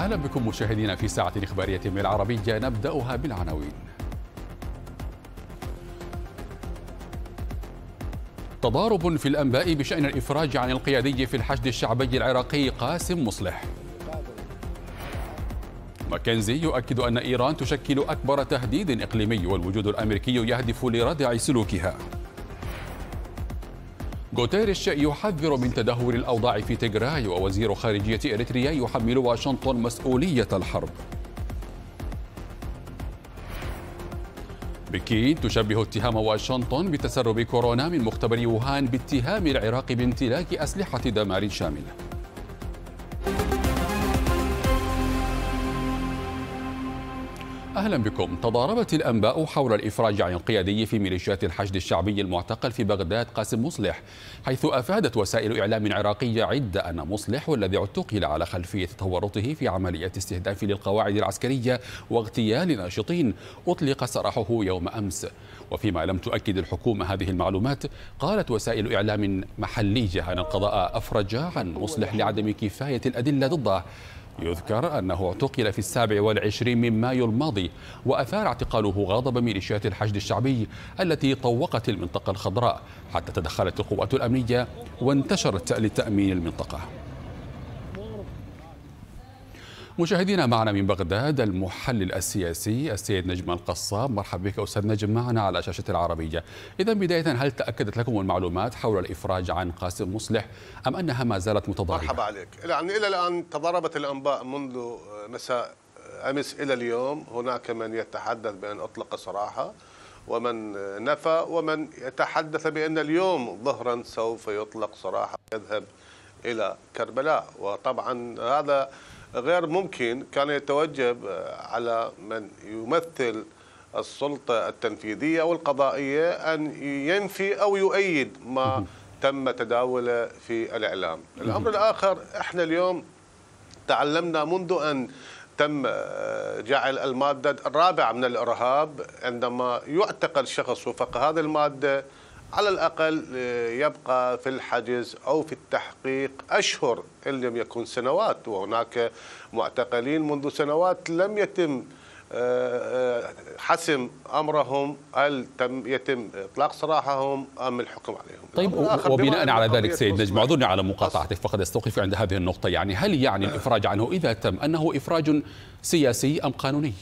أهلا بكم مشاهدينا في ساعة اخباريه من العربية نبدأها بالعناوين تضارب في الأنباء بشأن الإفراج عن القيادي في الحشد الشعبي العراقي قاسم مصلح ماكنزي يؤكد أن إيران تشكل أكبر تهديد إقليمي والوجود الأمريكي يهدف لردع سلوكها غوتيريش يحذر من تدهور الأوضاع في تيغراي ووزير خارجية إريتريا يحمل واشنطن مسؤولية الحرب بكين تشبه اتهام واشنطن بتسرب كورونا من مختبر ووهان باتهام العراق بامتلاك أسلحة دمار شاملة أهلا بكم تضاربت الأنباء حول الإفراج عن القيادي في ميليشيات الحشد الشعبي المعتقل في بغداد قاسم مصلح حيث أفادت وسائل إعلام عراقية عدة أن مصلح والذي اعتقل على خلفية تورطه في عمليات استهداف للقواعد العسكرية واغتيال ناشطين أطلق سراحه يوم أمس وفيما لم تؤكد الحكومة هذه المعلومات قالت وسائل إعلام محلية أن القضاء أفرج عن مصلح لعدم كفاية الأدلة ضده يذكر أنه اعتقل في السابع والعشرين من مايو الماضي وأثار اعتقاله غضب ميليشيات الحشد الشعبي التي طوقت المنطقة الخضراء حتى تدخلت القوات الأمنية وانتشرت لتأمين المنطقة مشاهدينا معنا من بغداد المحلل السياسي السيد نجم القصاب مرحبا بك أستاذ نجم معنا على شاشة العربية إذا بداية هل تأكدت لكم المعلومات حول الإفراج عن قاسم مصلح أم أنها ما زالت متضاربة مرحبا عليك يعني إلى الآن تضاربت الأنباء منذ مساء أمس إلى اليوم هناك من يتحدث بأن أطلق سراحة ومن نفى ومن يتحدث بأن اليوم ظهرا سوف يطلق سراحة يذهب إلى كربلاء وطبعا هذا غير ممكن كان يتوجب آه، على من يمثل السلطة التنفيذية أو القضائية أن ينفي أو يؤيد ما تم تداوله في الإعلام الأمر الآخر إحنا اليوم تعلمنا منذ أن تم آه، جعل المادة الرابعة من الإرهاب عندما يعتقل شخص وفق هذه المادة على الأقل آه، يبقى في الحجز أو في التحقيق أشهر إن لم يكن سنوات وهناك معتقلين منذ سنوات لم يتم آه، آه، حسم امرهم هل تم يتم اطلاق سراحهم ام الحكم عليهم طيب وبناء على ذلك سيد نجم اعذرني على مقاطعتك فقد استوقف عند هذه النقطه يعني هل يعني الافراج عنه اذا تم انه افراج سياسي ام قانوني؟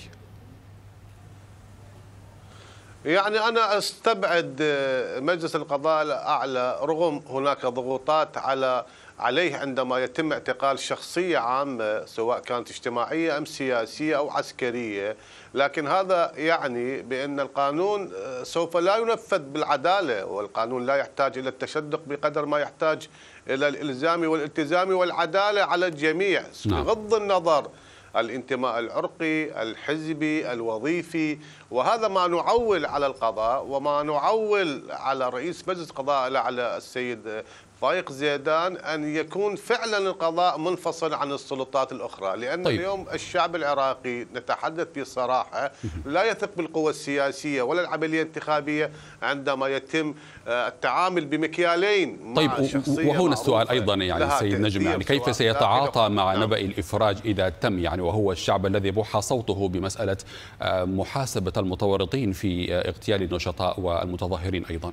يعني أنا أستبعد آه، مجلس القضاء الأعلى رغم هناك ضغوطات على عليه عندما يتم اعتقال شخصية عامة سواء كانت اجتماعية أم سياسية أو عسكرية لكن هذا يعني بأن القانون آه، سوف لا ينفذ بالعدالة والقانون لا يحتاج إلى التشدق بقدر ما يحتاج إلى الإلزام والالتزام والعدالة على الجميع نعم. بغض النظر الانتماء العرقي الحزبي الوظيفي وهذا ما نعول على القضاء وما نعول على رئيس مجلس قضاء الأعلى السيد طريق زيدان أن يكون فعلا القضاء منفصل عن السلطات الأخرى لأن طيب. اليوم الشعب العراقي نتحدث بصراحة لا يثق بالقوى السياسية ولا العملية الانتخابية عندما يتم آه، التعامل بمكيالين طيب وهنا السؤال أيضا يعني سيد نجم يعني كيف سيتعاطى مع نعم. نبأ الإفراج إذا تم يعني وهو الشعب الذي بوح صوته بمسألة آه، محاسبة المتورطين في آه، اغتيال النشطاء والمتظاهرين أيضا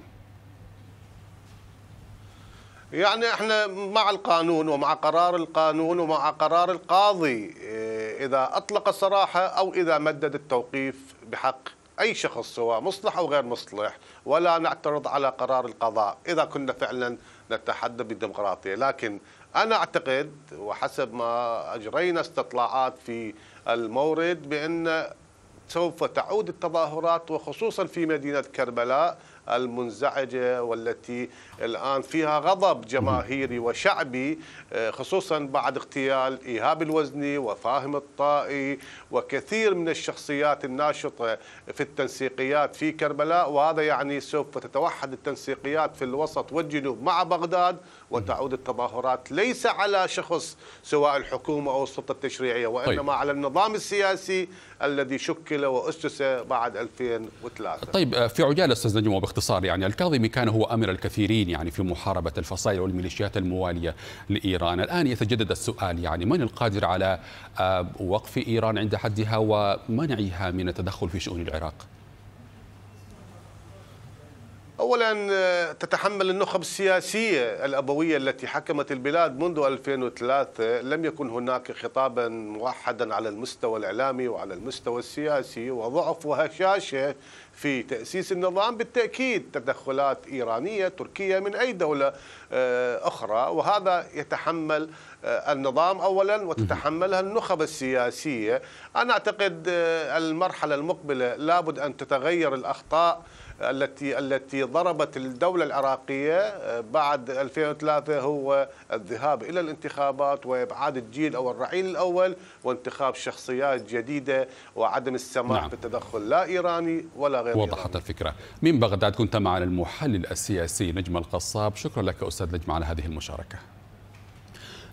يعني احنا مع القانون ومع قرار القانون ومع قرار القاضي إيه، اذا اطلق الصراحه او اذا مدد التوقيف بحق اي شخص سواء مصلح او غير مصلح ولا نعترض على قرار القضاء اذا كنا فعلا نتحدى بالديمقراطيه لكن انا اعتقد وحسب ما اجرينا استطلاعات في المورد بان سوف تعود التظاهرات وخصوصا في مدينه كربلاء المنزعجة والتي الآن فيها غضب جماهيري وشعبي آه، خصوصا بعد اغتيال إيهاب الوزني وفاهم الطائي وكثير من الشخصيات الناشطة في التنسيقيات في كربلاء وهذا يعني سوف تتوحد التنسيقيات في الوسط والجنوب مع بغداد وتعود التظاهرات ليس على شخص سواء الحكومة أو السلطة التشريعية وإنما طيب. على النظام السياسي الذي شكل وأسس بعد 2003 طيب آه، في عجالة أستاذ نجم باختصار يعني الكاظمي كان هو أمر الكثيرين يعني في محاربة الفصائل والميليشيات الموالية لإيران الآن يتجدد السؤال يعني من القادر على آه، وقف إيران عند حدها ومنعها من التدخل في شؤون العراق اولا آه، تتحمل النخب السياسيه الابويه التي حكمت البلاد منذ 2003 لم يكن هناك خطابا موحدا على المستوى الاعلامي وعلى المستوى السياسي وضعف وهشاشه في تاسيس النظام بالتاكيد تدخلات ايرانيه تركيه من اي دوله آه، اخرى وهذا يتحمل آه، النظام اولا وتتحملها النخب السياسيه انا اعتقد المرحله المقبله لابد ان تتغير الاخطاء التي التي ضربت الدولة العراقية آه، بعد 2003 هو الذهاب إلى الانتخابات وإبعاد الجيل أو الرعيل الأول وانتخاب شخصيات جديدة وعدم السماح نعم. بالتدخل لا إيراني ولا غير وضحت إيراني. الفكرة من بغداد كنت معنا المحلل السياسي نجم القصاب شكرا لك أستاذ نجم على هذه المشاركة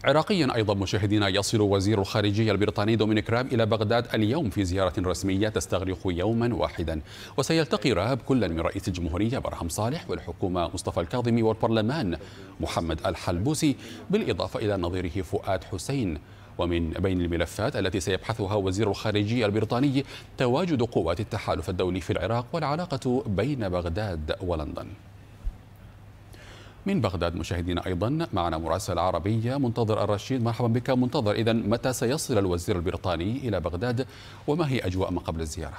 عراقيا أيضا مشاهدينا يصل وزير الخارجية البريطاني دومينيك راب إلى بغداد اليوم في زيارة رسمية تستغرق يوما واحدا وسيلتقي راب كلا من رئيس الجمهورية برهم صالح والحكومة مصطفى الكاظمي والبرلمان محمد الحلبوسي بالإضافة إلى نظيره فؤاد حسين ومن بين الملفات التي سيبحثها وزير الخارجية البريطاني تواجد قوات التحالف الدولي في العراق والعلاقة بين بغداد ولندن من بغداد مشاهدينا أيضا معنا مراسل عربية منتظر الرشيد مرحبا بك منتظر إذا متى سيصل الوزير البريطاني إلى بغداد وما هي أجواء ما قبل الزيارة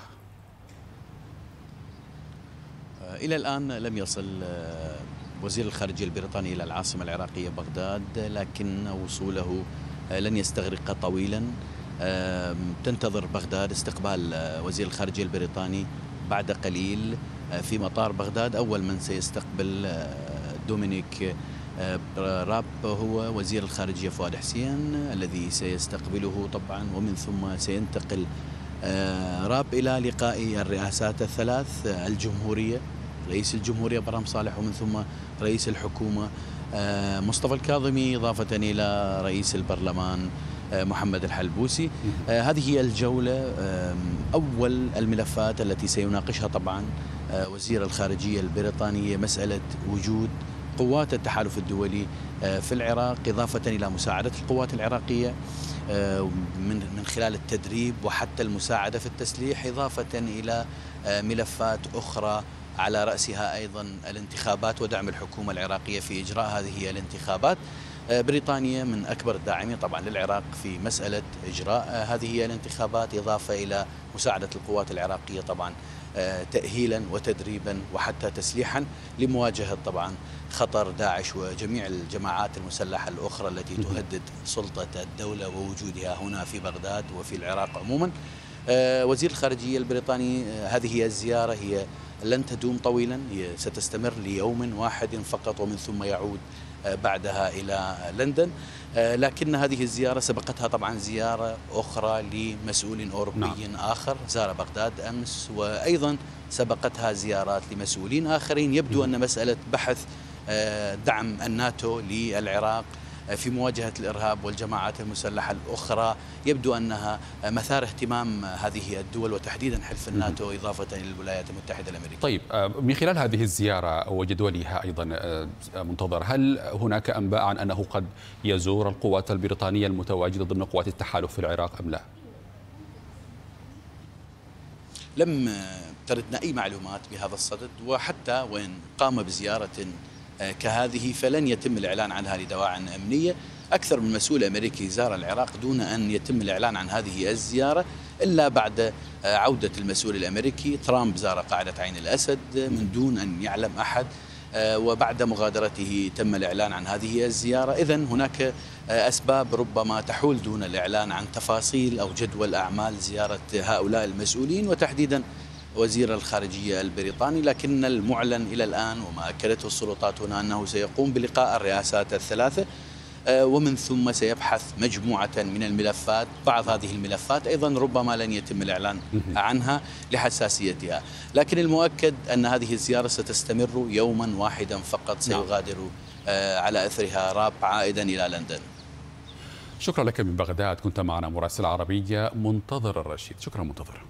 آه، إلى الآن لم يصل آه، وزير الخارجية البريطاني إلى العاصمة العراقية بغداد لكن وصوله آه، لن يستغرق طويلا تنتظر بغداد استقبال وزير الخارجية البريطاني بعد قليل في مطار بغداد أول من سيستقبل دومينيك آه، راب هو وزير الخارجية فؤاد حسين الذي سيستقبله طبعا ومن ثم سينتقل آه، راب إلى لقاء الرئاسات الثلاث آه، الجمهورية رئيس الجمهورية برام صالح ومن ثم رئيس الحكومة مصطفى الكاظمي إضافة إلى رئيس البرلمان محمد الحلبوسي هذه هي الجولة أول الملفات التي سيناقشها طبعا وزير الخارجية البريطانية مسألة وجود قوات التحالف الدولي آه، في العراق إضافة إلى مساعدة القوات العراقية آه، من من خلال التدريب وحتى المساعدة في التسليح إضافة إلى آه، ملفات أخرى على رأسها أيضا الانتخابات ودعم الحكومة العراقية في إجراء هذه الانتخابات آه، بريطانيا من أكبر الداعمين طبعا للعراق في مسألة إجراء آه، هذه الانتخابات إضافة إلى مساعدة القوات العراقية طبعا آه، تأهيلا وتدريبا وحتى تسليحا لمواجهة طبعا خطر داعش وجميع الجماعات المسلحة الأخرى التي تهدد سلطة الدولة ووجودها هنا في بغداد وفي العراق عموما وزير الخارجية البريطاني هذه هي الزيارة هي لن تدوم طويلا هي ستستمر ليوم واحد فقط ومن ثم يعود بعدها إلى لندن آه، لكن هذه الزيارة سبقتها طبعا زيارة أخرى لمسؤول أوروبي نعم. آخر زار بغداد أمس وأيضا سبقتها زيارات لمسؤولين آخرين يبدو م. أن مسألة بحث آه، دعم الناتو للعراق في مواجهة الإرهاب والجماعات المسلحة الأخرى يبدو أنها مثار اهتمام هذه الدول وتحديدا حلف الناتو إضافة إلى الولايات المتحدة الأمريكية طيب آه، من خلال هذه الزيارة وجدولها أيضا آه، منتظر هل هناك أنباء عن أنه قد يزور القوات البريطانية المتواجدة ضمن قوات التحالف في العراق أم لا؟ لم تردنا أي معلومات بهذا الصدد وحتى وإن قام بزيارة آه، كهذه فلن يتم الإعلان عنها لدواعٍ أمنية أكثر من مسؤول أمريكي زار العراق دون أن يتم الإعلان عن هذه الزيارة إلا بعد آه، عودة المسؤول الأمريكي ترامب زار قاعدة عين الأسد من دون أن يعلم أحد آه، وبعد مغادرته تم الإعلان عن هذه الزيارة إذا هناك أسباب ربما تحول دون الإعلان عن تفاصيل أو جدول أعمال زيارة هؤلاء المسؤولين وتحديدا وزير الخارجية البريطاني لكن المعلن إلى الآن وما أكدته السلطات هنا أنه سيقوم بلقاء الرئاسات الثلاثة آه، ومن ثم سيبحث مجموعة من الملفات بعض هذه الملفات أيضا ربما لن يتم الإعلان عنها لحساسيتها لكن المؤكد أن هذه الزيارة ستستمر يوما واحدا فقط نعم. سيغادر آه، على أثرها راب عائدا إلى لندن شكرا لك من بغداد كنت معنا مراسل عربية منتظر الرشيد شكرا منتظر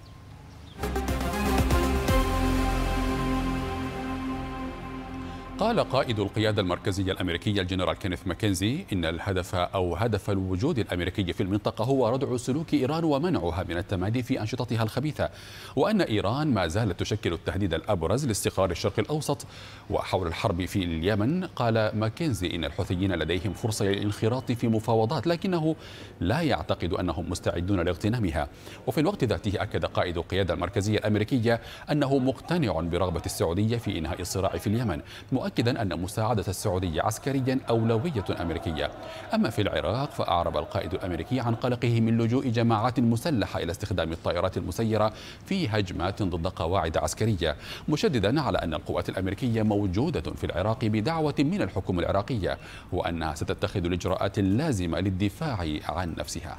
قال قائد القيادة المركزية الأمريكية الجنرال كينيث ماكنزي إن الهدف أو هدف الوجود الأمريكي في المنطقة هو ردع سلوك إيران ومنعها من التمادي في أنشطتها الخبيثة وأن إيران ما زالت تشكل التهديد الأبرز لاستقرار الشرق الأوسط وحول الحرب في اليمن قال ماكنزي إن الحوثيين لديهم فرصة للانخراط في مفاوضات لكنه لا يعتقد أنهم مستعدون لاغتنامها وفي الوقت ذاته أكد قائد القيادة المركزية الأمريكية أنه مقتنع برغبة السعودية في إنهاء الصراع في اليمن مؤكد مؤكدا أن مساعدة السعودية عسكريا أولوية أمريكية أما في العراق فأعرب القائد الأمريكي عن قلقه من لجوء جماعات مسلحة إلى استخدام الطائرات المسيرة في هجمات ضد قواعد عسكرية مشددا على أن القوات الأمريكية موجودة في العراق بدعوة من الحكومة العراقية وأنها ستتخذ الإجراءات اللازمة للدفاع عن نفسها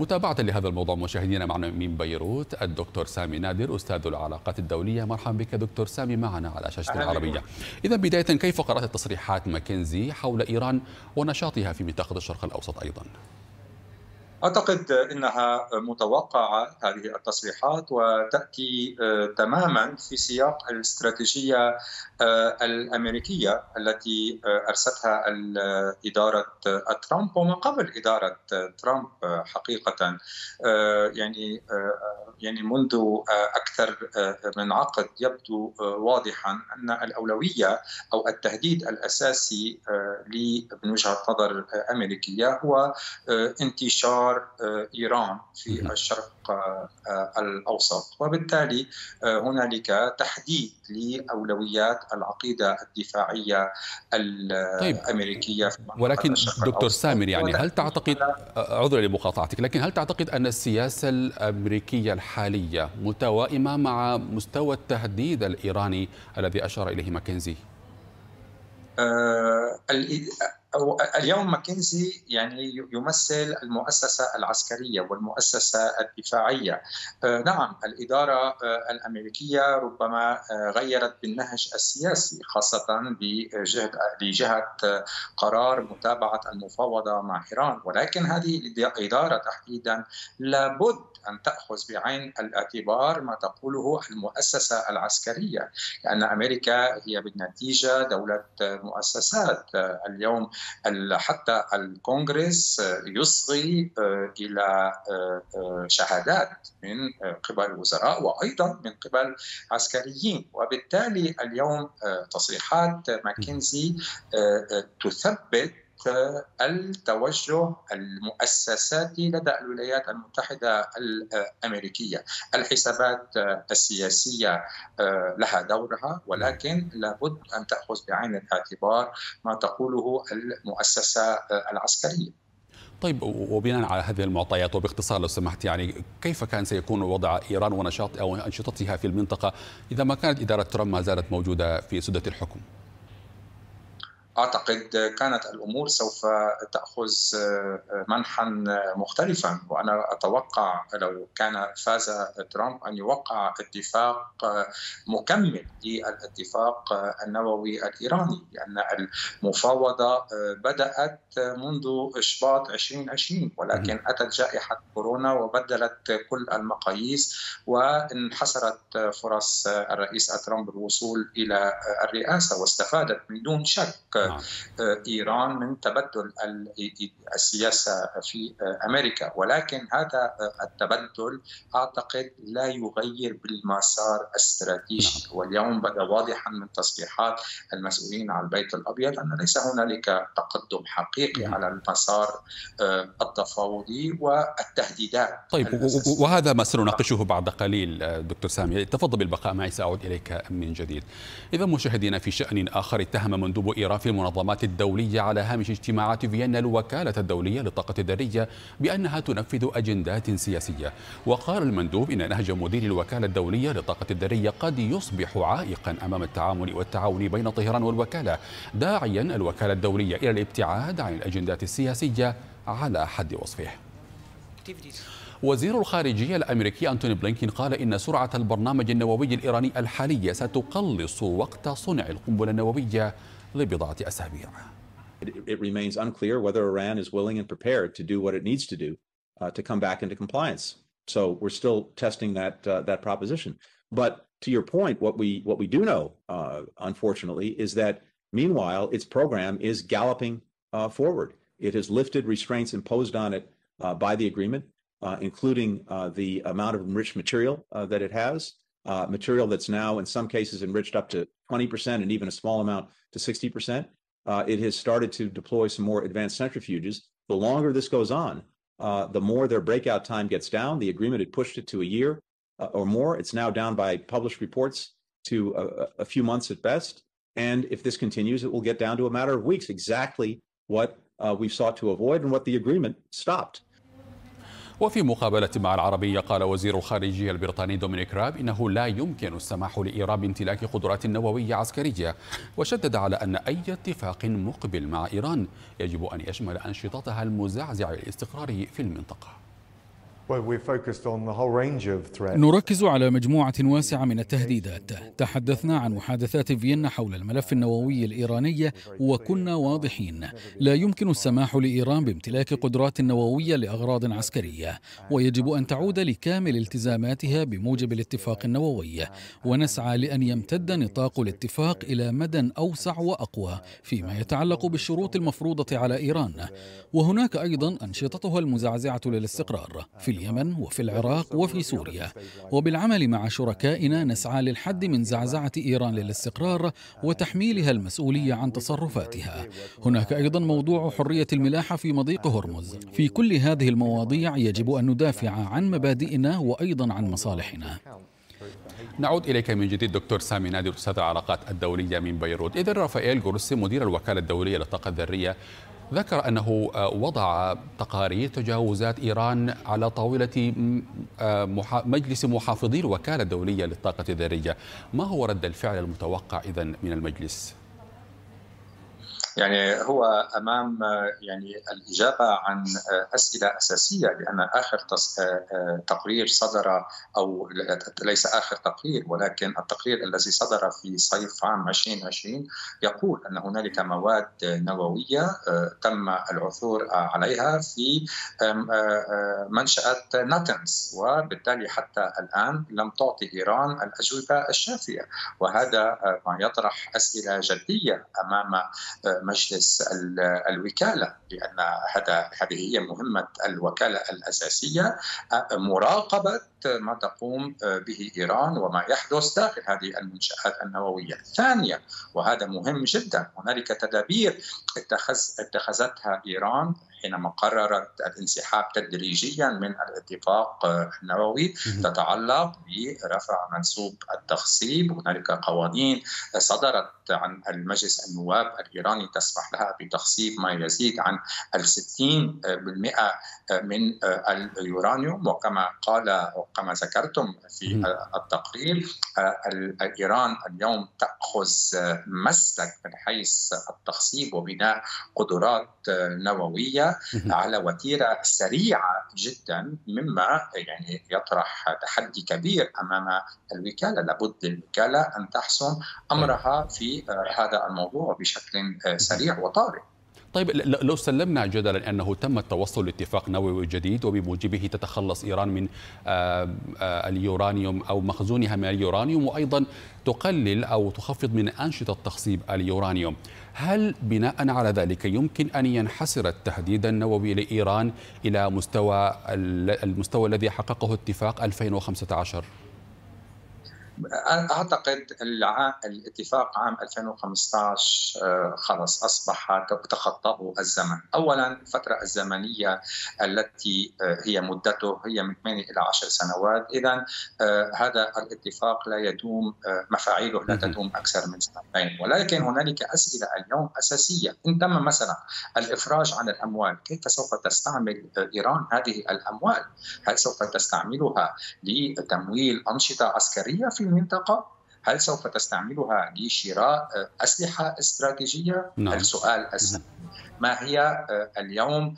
متابعة لهذا الموضوع مشاهدينا معنا من بيروت الدكتور سامي نادر أستاذ العلاقات الدولية مرحبا بك دكتور سامي معنا على شاشة العربية إذا بداية كيف قرأت تصريحات ماكنزي حول إيران ونشاطها في منطقة الشرق الأوسط أيضا؟ اعتقد انها متوقعه هذه التصريحات وتاتي آه، تماما في سياق الاستراتيجيه آه، الامريكيه التي آه، ارستها اداره ترامب وما قبل اداره ترامب حقيقه يعني يعني منذ اكثر من عقد يبدو واضحا ان الاولويه او التهديد الاساسي من وجهه نظر امريكيه هو انتشار انتصار آه، ايران في الشرق آه، الاوسط وبالتالي آه، هنالك تحديد لاولويات العقيده الدفاعيه طيب. الامريكيه طيب. في ولكن دكتور الأوسط. سامر يعني هل تعتقد عذرا لمقاطعتك لكن هل تعتقد ان السياسه الامريكيه الحاليه متوائمه مع مستوى التهديد الايراني الذي اشار اليه ماكنزي؟ أو اليوم ماكنزي يعني يمثل المؤسسة العسكرية والمؤسسة الدفاعية آه، نعم الإدارة آه، الأمريكية ربما آه، غيرت بالنهج السياسي خاصة بجهة لجهة قرار متابعة المفاوضة مع إيران ولكن هذه الإدارة تحديدا لابد أن تأخذ بعين الاعتبار ما تقوله المؤسسة العسكرية لأن أمريكا هي بالنتيجة دولة مؤسسات اليوم حتى الكونغرس آه، يصغي آه، الى آه، شهادات من قبل الوزراء وايضا من قبل عسكريين وبالتالي اليوم تصريحات ماكنزي تثبت التوجه المؤسساتي لدى الولايات المتحدة الأمريكية الحسابات السياسية آه، لها دورها ولكن لابد أن تأخذ بعين الاعتبار ما تقوله المؤسسة آه، العسكرية طيب وبناء على هذه المعطيات وباختصار لو سمحت يعني كيف كان سيكون وضع ايران ونشاط او انشطتها في المنطقه اذا ما كانت اداره ترامب ما زالت موجوده في سده الحكم؟ اعتقد كانت الامور سوف تاخذ آه، منحا مختلفا وانا اتوقع لو كان فاز ترامب ان يوقع اتفاق آه، مكمل للاتفاق آه، النووي الايراني لان يعني المفاوضه بدات منذ شباط 2020 ولكن اتت جائحه كورونا وبدلت كل المقاييس وانحسرت فرص الرئيس ترامب الوصول الى الرئاسه واستفادت من دون شك نعم. آه، ايران من تبدل السياسه في آه، امريكا ولكن هذا آه، التبدل اعتقد لا يغير بالمسار الاستراتيجي نعم. واليوم بدا واضحا من تصريحات المسؤولين عن البيت الابيض ان ليس هنالك تقدم حقيقي نعم. على المسار التفاوضي والتهديدات طيب وهذا ما سنناقشه بعد قليل دكتور سامي تفضل بالبقاء معي ساعود اليك من جديد اذا مشاهدينا في شان اخر اتهم مندوب ايران في المنظمات الدولية على هامش اجتماعات فيينا الوكالة الدولية للطاقة الذرية بأنها تنفذ أجندات سياسية وقال المندوب إن نهج مدير الوكالة الدولية للطاقة الذرية قد يصبح عائقا أمام التعامل والتعاون بين طهران والوكالة داعيا الوكالة الدولية إلى الابتعاد عن الأجندات السياسية على حد وصفه وزير الخارجية الأمريكي أنتوني بلينكين قال إن سرعة البرنامج النووي الإيراني الحالية ستقلص وقت صنع القنبلة النووية لبضعة أسابيع It remains unclear whether Iran is willing and prepared to do what it needs to do uh, to come back into compliance. So we're still testing that uh, that proposition. But to your point, what we what we do know, uh, unfortunately, is that meanwhile its program is galloping uh, forward. It has lifted restraints imposed on it uh, by the agreement, uh, including the amount of enriched material that it has, material that's now in some cases enriched up to 20 percent and even a small amount to 60%. Uh, it has started to deploy some more advanced centrifuges. The longer this goes on, uh, the more their breakout time gets down. The agreement had pushed it to a year uh, or more. It's now down by published reports to a, a, few months at best. And if this continues, it will get down to a matter of weeks, exactly what uh, we've sought to avoid and what the agreement stopped. وفي مقابلة مع العربية قال وزير الخارجية البريطاني دومينيك راب إنه لا يمكن السماح لإيران بامتلاك قدرات نووية عسكرية وشدد على أن أي اتفاق مقبل مع إيران يجب أن يشمل أنشطتها المزعزعة للاستقرار في المنطقة نركز على مجموعة واسعة من التهديدات تحدثنا عن محادثات فيينا حول الملف النووي الإيراني وكنا واضحين لا يمكن السماح لإيران بامتلاك قدرات نووية لأغراض عسكرية ويجب أن تعود لكامل التزاماتها بموجب الاتفاق النووي ونسعى لأن يمتد نطاق الاتفاق إلى مدى أوسع وأقوى فيما يتعلق بالشروط المفروضة على إيران وهناك أيضا أنشطتها المزعزعة للاستقرار في اليمن وفي العراق وفي سوريا وبالعمل مع شركائنا نسعى للحد من زعزعة إيران للاستقرار وتحميلها المسؤولية عن تصرفاتها هناك أيضا موضوع حرية الملاحة في مضيق هرمز في كل هذه المواضيع يجب أن ندافع عن مبادئنا وأيضا عن مصالحنا نعود إليك من جديد دكتور سامي نادي أستاذ العلاقات الدولية من بيروت إذا رافائيل جورسي مدير الوكالة الدولية للطاقة الذرية ذكر أنه آه، وضع تقارير تجاوزات إيران على طاولة آه، مجلس محافظي الوكالة الدولية للطاقة الذرية ما هو رد الفعل المتوقع إذا من المجلس؟ يعني هو امام يعني الاجابه عن آه، اسئله اساسيه لان اخر آه، آه، تقرير صدر او ليس اخر تقرير ولكن التقرير الذي صدر في صيف عام 2020 يقول ان هنالك مواد نوويه تم العثور عليها في منشاه ناتنز وبالتالي حتى الان لم تعطي ايران الاجوبه الشافيه وهذا ما يطرح اسئله جديه امام مجلس الوكاله لان هذا هذه هي مهمه الوكاله الاساسيه آه، مراقبه ما تقوم آه، به إيران وما يحدث داخل هذه المنشآت النووية الثانية وهذا مهم جدا هنالك تدابير اتخذتها إيران حينما قررت الانسحاب تدريجيا من الاتفاق آه، النووي تتعلق برفع منسوب التخصيب هنالك قوانين صدرت عن المجلس النواب الايراني تسمح لها بتخصيب ما يزيد عن ال 60% من اليورانيوم وكما قال كما ذكرتم في التقرير آه، إيران اليوم تأخذ آه، مسلك من حيث التخصيب وبناء قدرات آه، نووية على وتيرة سريعة جدا مما يعني يطرح تحدي كبير أمام الوكالة لابد للوكالة أن تحسم أمرها في هذا الموضوع بشكل سريع وطارئ طيب لو سلمنا جدلا أنه تم التوصل لاتفاق نووي جديد وبموجبه تتخلص إيران من آه، آه، اليورانيوم أو مخزونها من اليورانيوم وأيضا تقلل أو تخفض من أنشطة تخصيب اليورانيوم هل بناء على ذلك يمكن أن ينحسر التهديد النووي لإيران إلى مستوى المستوى الذي حققه اتفاق 2015؟ اعتقد الاتفاق عام 2015 آه، خلص اصبح تخطاه الزمن، اولا الفتره الزمنيه التي آه، هي مدته هي من 8 الى 10 سنوات، اذا آه، هذا الاتفاق لا يدوم مفاعيله لا تدوم اكثر من سنتين، ولكن هنالك اسئله اليوم اساسيه، ان تم مثلا الافراج عن الاموال، كيف سوف تستعمل ايران هذه الاموال؟ هل سوف تستعملها لتمويل انشطه عسكريه في المنطقه هل سوف تستعملها لشراء اسلحه استراتيجيه؟ نعم. السؤال أسهل. نعم. ما هي آه، اليوم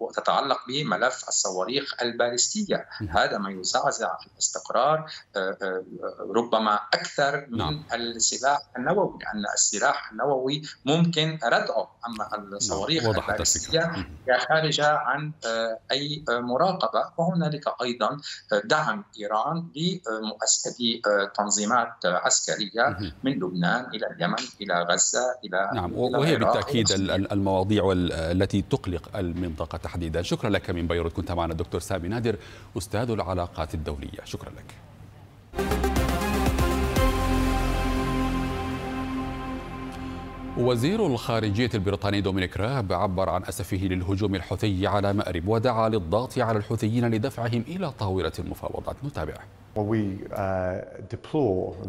وتتعلق آه، آه، به ملف الصواريخ البالستية نعم. هذا ما يزعزع في الاستقرار آه، ربما أكثر من نعم. السلاح النووي لأن السلاح النووي ممكن ردعه أما نعم، الصواريخ البالستية هي خارجة عن أي مراقبة وهنالك أيضا دعم إيران لمؤسسة تنظيمات عسكرية من لبنان إلى اليمن إلى غزة إلى نعم وهي بالتأكيد المواضيع التي تقلق المنطقة تحديدا شكرا لك من بيروت كنت معنا الدكتور سامي نادر أستاذ العلاقات الدولية شكرا لك وزير الخارجية البريطاني دومينيك راب عبر عن أسفه للهجوم الحوثي على مأرب ودعا للضغط على الحوثيين لدفعهم إلى طاولة المفاوضات نتابعه Uh,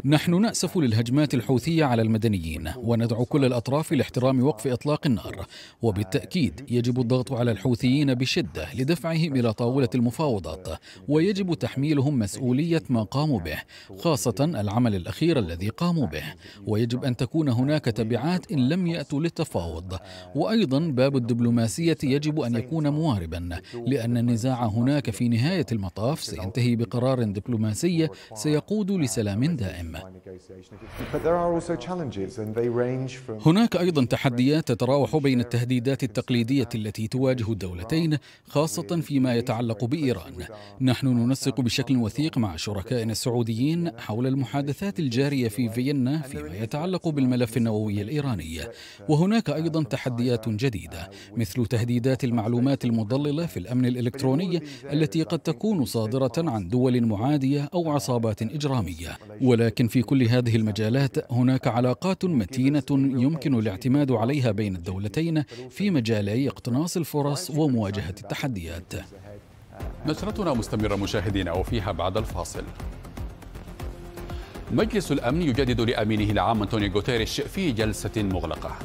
نحن نأسف للهجمات الحوثية على المدنيين وندعو كل الأطراف لاحترام وقف إطلاق النار وبالتأكيد يجب الضغط على الحوثيين بشدة لدفعهم إلى طاولة المفاوضات ويجب تحميلهم مسؤولية ما قاموا به خاصة العمل الأخير الذي قاموا به ويجب أن تكون هناك تبعات إن لم يأتوا للتفاوض وأيضا باب الدبلوماسية يجب أن يكون مواربا لأن النزاع هناك في نهاية المطاف سينتهي بقرار دبلوماسي الفرنسية سيقود لسلام دائم هناك أيضا تحديات تتراوح بين التهديدات التقليدية التي تواجه الدولتين خاصة فيما يتعلق بإيران نحن ننسق بشكل وثيق مع شركائنا السعوديين حول المحادثات الجارية في فيينا فيما يتعلق بالملف النووي الإيراني وهناك أيضا تحديات جديدة مثل تهديدات المعلومات المضللة في الأمن الإلكتروني التي قد تكون صادرة عن دول معادية أو عصابات إجرامية ولكن في كل هذه المجالات هناك علاقات متينة يمكن الاعتماد عليها بين الدولتين في مجالي اقتناص الفرص ومواجهة التحديات نشرتنا مستمرة مشاهدينا وفيها بعد الفاصل مجلس الأمن يجدد لأمينه العام أنتوني غوتيريش في جلسة مغلقة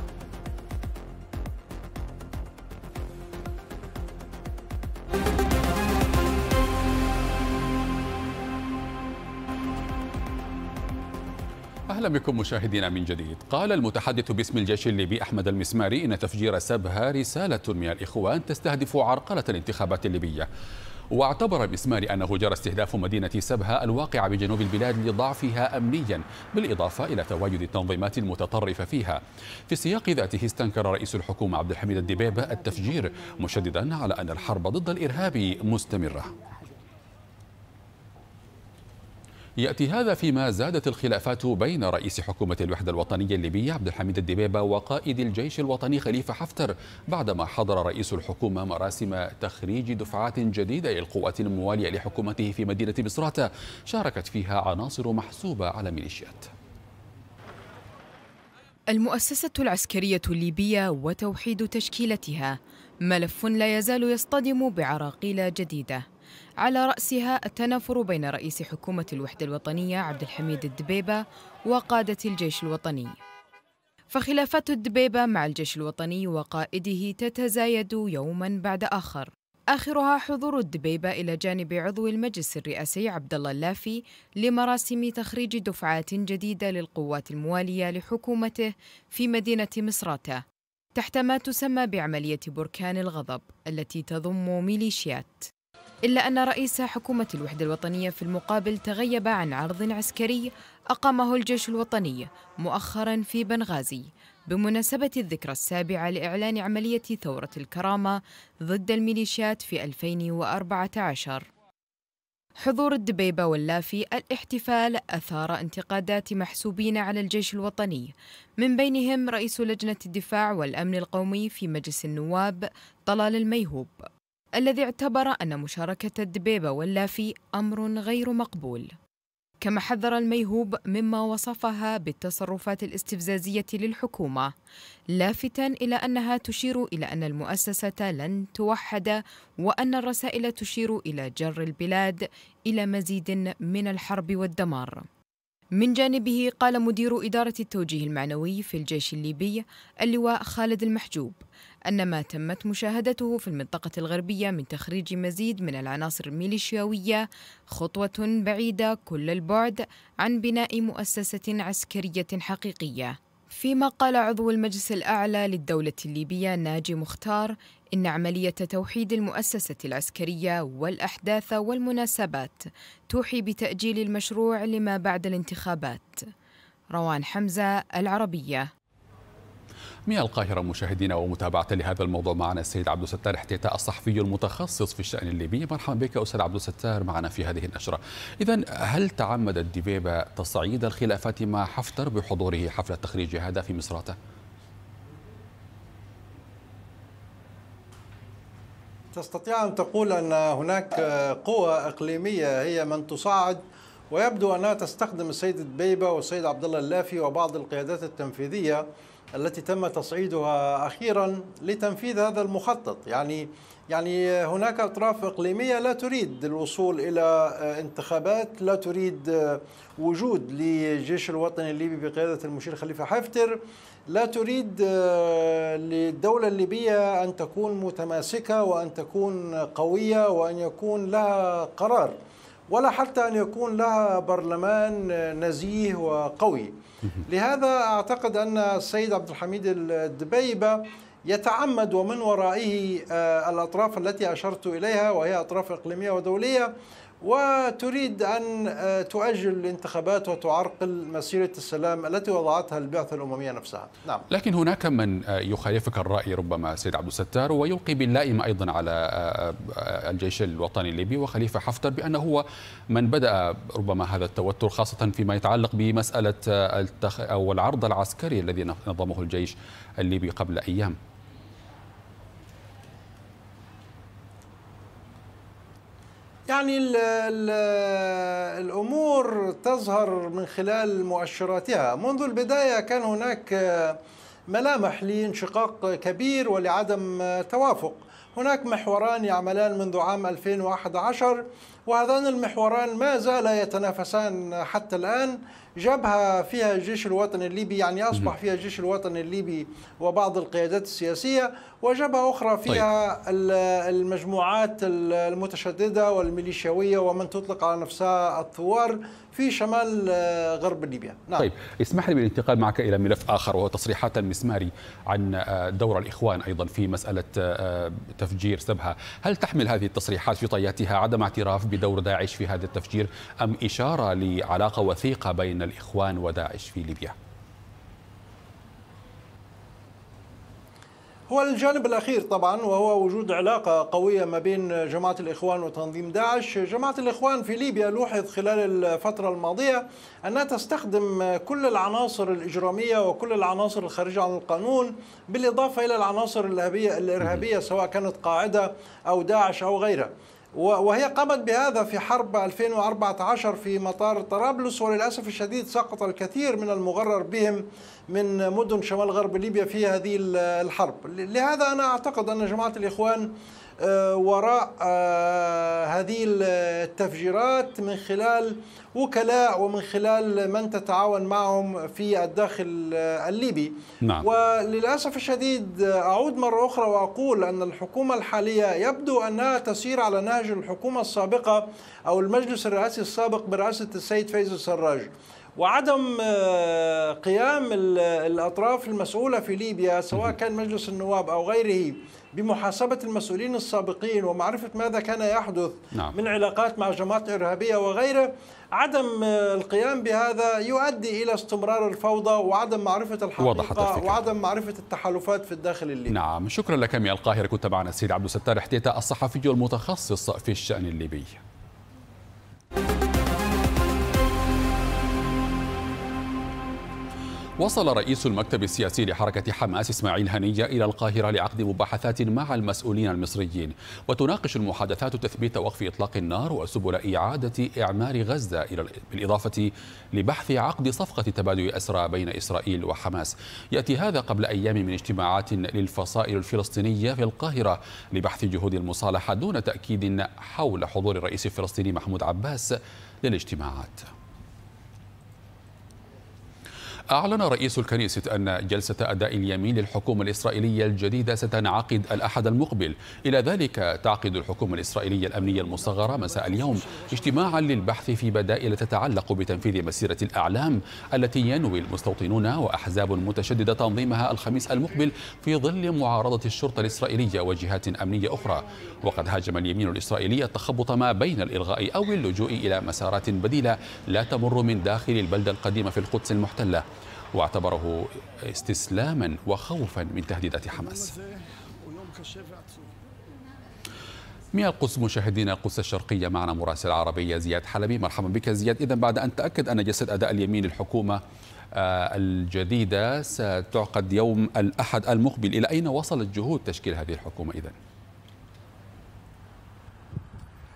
أهلا بكم مشاهدينا من جديد قال المتحدث باسم الجيش الليبي أحمد المسماري إن تفجير سبها رسالة من الإخوان تستهدف عرقلة الانتخابات الليبية واعتبر المسماري أنه جرى استهداف مدينة سبها الواقعة بجنوب البلاد لضعفها أمنيا بالإضافة إلى تواجد التنظيمات المتطرفة فيها في السياق ذاته استنكر رئيس الحكومة عبد الحميد الدبيبه التفجير مشددا على أن الحرب ضد الإرهاب مستمرة يأتي هذا فيما زادت الخلافات بين رئيس حكومة الوحدة الوطنية الليبية عبد الحميد الدبيبة وقائد الجيش الوطني خليفة حفتر بعدما حضر رئيس الحكومة مراسم تخريج دفعات جديدة للقوات الموالية لحكومته في مدينة مصراتة شاركت فيها عناصر محسوبة على ميليشيات المؤسسة العسكرية الليبية وتوحيد تشكيلتها ملف لا يزال يصطدم بعراقيل جديدة على رأسها التنافر بين رئيس حكومة الوحدة الوطنية عبد الحميد الدبيبة وقادة الجيش الوطني فخلافات الدبيبة مع الجيش الوطني وقائده تتزايد يوما بعد آخر آخرها حضور الدبيبة إلى جانب عضو المجلس الرئاسي عبد الله اللافي لمراسم تخريج دفعات جديدة للقوات الموالية لحكومته في مدينة مصراتة تحت ما تسمى بعملية بركان الغضب التي تضم ميليشيات إلا أن رئيس حكومة الوحدة الوطنية في المقابل تغيب عن عرض عسكري أقامه الجيش الوطني مؤخرا في بنغازي بمناسبة الذكرى السابعة لإعلان عملية ثورة الكرامة ضد الميليشيات في 2014 حضور الدبيبة واللافي الاحتفال أثار انتقادات محسوبين على الجيش الوطني من بينهم رئيس لجنة الدفاع والأمن القومي في مجلس النواب طلال الميهوب الذي اعتبر أن مشاركة الدبيبة واللافي أمر غير مقبول كما حذر الميهوب مما وصفها بالتصرفات الاستفزازية للحكومة لافتا إلى أنها تشير إلى أن المؤسسة لن توحد وأن الرسائل تشير إلى جر البلاد إلى مزيد من الحرب والدمار من جانبه قال مدير إدارة التوجيه المعنوي في الجيش الليبي اللواء خالد المحجوب أن ما تمت مشاهدته في المنطقة الغربية من تخريج مزيد من العناصر الميليشياوية خطوة بعيدة كل البعد عن بناء مؤسسة عسكرية حقيقية فيما قال عضو المجلس الأعلى للدولة الليبية ناجي مختار إن عملية توحيد المؤسسة العسكرية والأحداث والمناسبات توحي بتأجيل المشروع لما بعد الانتخابات روان حمزة العربية من القاهرة مشاهدينا ومتابعة لهذا الموضوع معنا السيد عبد الستار احتيتاء الصحفي المتخصص في الشأن الليبي مرحبا بك أستاذ عبد الستار معنا في هذه النشرة إذا هل تعمدت الدبيبة تصعيد الخلافات مع حفتر بحضوره حفلة تخريج هذا في مصراته؟ تستطيع أن تقول أن هناك قوى إقليمية هي من تصاعد ويبدو أنها تستخدم السيد البيبة والسيد عبد الله اللافي وبعض القيادات التنفيذية التي تم تصعيدها أخيرا لتنفيذ هذا المخطط يعني يعني هناك أطراف إقليمية لا تريد الوصول إلى آه، انتخابات لا تريد آه، وجود للجيش الوطني الليبي بقيادة المشير خليفة حفتر لا تريد آه، للدولة الليبية أن تكون متماسكة وأن تكون قوية وأن يكون لها قرار ولا حتى أن يكون لها برلمان نزيه وقوي لهذا أعتقد أن السيد عبد الحميد الدبيبة يتعمد ومن ورائه آه، الأطراف التي أشرت إليها وهي أطراف إقليمية ودولية وتريد أن آه، تؤجل الانتخابات وتعرقل مسيرة السلام التي وضعتها البعثة الأممية نفسها نعم. لكن هناك من آه، يخالفك الرأي ربما سيد عبد الستار ويلقي باللائمة أيضا على الجيش الوطني الليبي وخليفة حفتر بأنه هو من بدأ ربما هذا التوتر خاصة فيما يتعلق بمسألة التخ... أو العرض العسكري الذي نظمه الجيش الليبي قبل أيام يعني الـ الـ الامور تظهر من خلال مؤشراتها منذ البدايه كان هناك ملامح لانشقاق كبير ولعدم توافق هناك محوران يعملان منذ عام 2011 وهذان المحوران ما زالا يتنافسان حتى الآن جبهة فيها الجيش الوطني الليبي يعني أصبح فيها الجيش الوطني الليبي وبعض القيادات السياسية وجبهة أخرى طيب. فيها طيب. المجموعات المتشددة والميليشياوية ومن تطلق على نفسها الثوار في شمال آه، غرب ليبيا نعم. طيب اسمح لي بالانتقال معك إلى ملف آخر وهو تصريحات المسماري عن آه، دور الإخوان أيضا في مسألة آه، تفجير سبها هل تحمل هذه التصريحات في طياتها عدم اعتراف بدور داعش في هذا التفجير أم إشارة لعلاقة وثيقة بين الإخوان وداعش في ليبيا؟ هو الجانب الأخير طبعا وهو وجود علاقة قوية ما بين جماعة الإخوان وتنظيم داعش جماعة الإخوان في ليبيا لوحظ خلال الفترة الماضية أنها تستخدم كل العناصر الإجرامية وكل العناصر الخارجة عن القانون بالإضافة إلى العناصر الإرهابية سواء كانت قاعدة أو داعش أو غيرها وهي قامت بهذا في حرب 2014 في مطار طرابلس وللأسف الشديد سقط الكثير من المغرر بهم من مدن شمال غرب ليبيا في هذه الحرب لهذا أنا أعتقد أن جماعة الإخوان آه، وراء آه، هذه التفجيرات من خلال وكلاء ومن خلال من تتعاون معهم في الداخل آه، الليبي نعم. وللأسف الشديد أعود مرة أخرى وأقول أن الحكومة الحالية يبدو أنها تسير على نهج الحكومة السابقة أو المجلس الرئاسي السابق برئاسة السيد فايز السراج وعدم قيام الأطراف المسؤولة في ليبيا سواء كان مجلس النواب أو غيره بمحاسبة المسؤولين السابقين ومعرفة ماذا كان يحدث نعم. من علاقات مع جماعات إرهابية وغيره عدم القيام بهذا يؤدي إلى استمرار الفوضى وعدم معرفة الحقيقة وضحت وعدم معرفة التحالفات في الداخل الليبي نعم شكرا لك يا القاهرة كنت معنا السيد عبد الستار حتيتا الصحفي المتخصص في الشأن الليبي وصل رئيس المكتب السياسي لحركة حماس إسماعيل هنية إلى القاهرة لعقد مباحثات مع المسؤولين المصريين وتناقش المحادثات تثبيت وقف إطلاق النار وسبل إعادة إعمار غزة بالإضافة لبحث عقد صفقة تبادل أسرى بين إسرائيل وحماس يأتي هذا قبل أيام من اجتماعات للفصائل الفلسطينية في القاهرة لبحث جهود المصالحة دون تأكيد حول حضور الرئيس الفلسطيني محمود عباس للاجتماعات أعلن رئيس الكنيسة أن جلسة أداء اليمين للحكومة الإسرائيلية الجديدة ستنعقد الأحد المقبل إلى ذلك تعقد الحكومة الإسرائيلية الأمنية المصغرة مساء اليوم اجتماعا للبحث في بدائل تتعلق بتنفيذ مسيرة الأعلام التي ينوي المستوطنون وأحزاب متشددة تنظيمها الخميس المقبل في ظل معارضة الشرطة الإسرائيلية وجهات أمنية أخرى وقد هاجم اليمين الإسرائيلي التخبط ما بين الإلغاء أو اللجوء إلى مسارات بديلة لا تمر من داخل البلدة القديمة في القدس المحتلة واعتبره استسلاما وخوفا من تهديدات حماس من القدس مشاهدينا القدس الشرقيه معنا مراسل عربي زياد حلبي مرحبا بك زياد اذا بعد ان تاكد ان جسد اداء اليمين الحكومه آه، الجديده ستعقد يوم الاحد المقبل الى اين وصلت جهود تشكيل هذه الحكومه اذا؟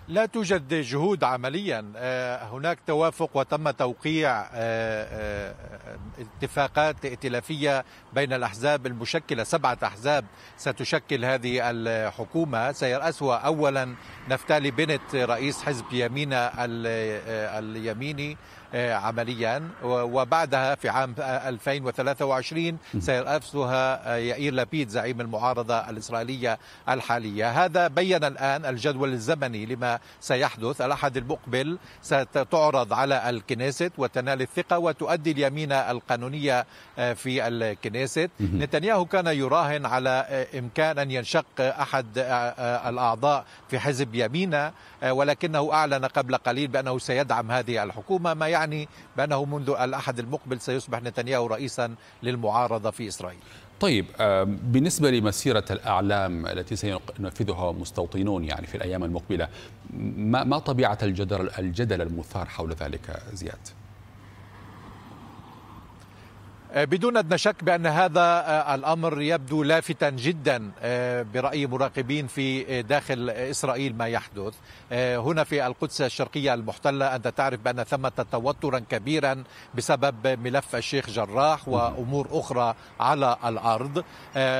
لا توجد جهود عمليا آه، هناك توافق وتم توقيع آه، آه، اتفاقات ائتلافية بين الأحزاب المشكلة سبعة أحزاب ستشكل هذه الحكومة سيرأسها أولا نفتالي بنت رئيس حزب يمين اليميني آه، عمليا وبعدها في عام 2023 آه، سيرأسها آه، يائير لابيد زعيم المعارضة الإسرائيلية الحالية هذا بين الآن الجدول الزمني لما سيحدث الأحد المقبل ستعرض على الكنيست وتنال الثقة وتؤدي اليمين القانونية في الكنيست نتنياهو كان يراهن على إمكان أن ينشق أحد الأعضاء في حزب يمينة ولكنه أعلن قبل قليل بأنه سيدعم هذه الحكومة ما يعني بأنه منذ الأحد المقبل سيصبح نتنياهو رئيسا للمعارضة في إسرائيل طيب آه، بالنسبة لمسيرة الأعلام التي سينفذها مستوطنون يعني في الأيام المقبلة ما طبيعة الجدل الجدل المثار حول ذلك زياد؟ آه، بدون ادنى شك بان هذا آه، الامر يبدو لافتا جدا آه، براي مراقبين في داخل اسرائيل ما يحدث هنا في القدس الشرقيه المحتله انت تعرف بان ثمه توترا كبيرا بسبب ملف الشيخ جراح وامور اخرى على الارض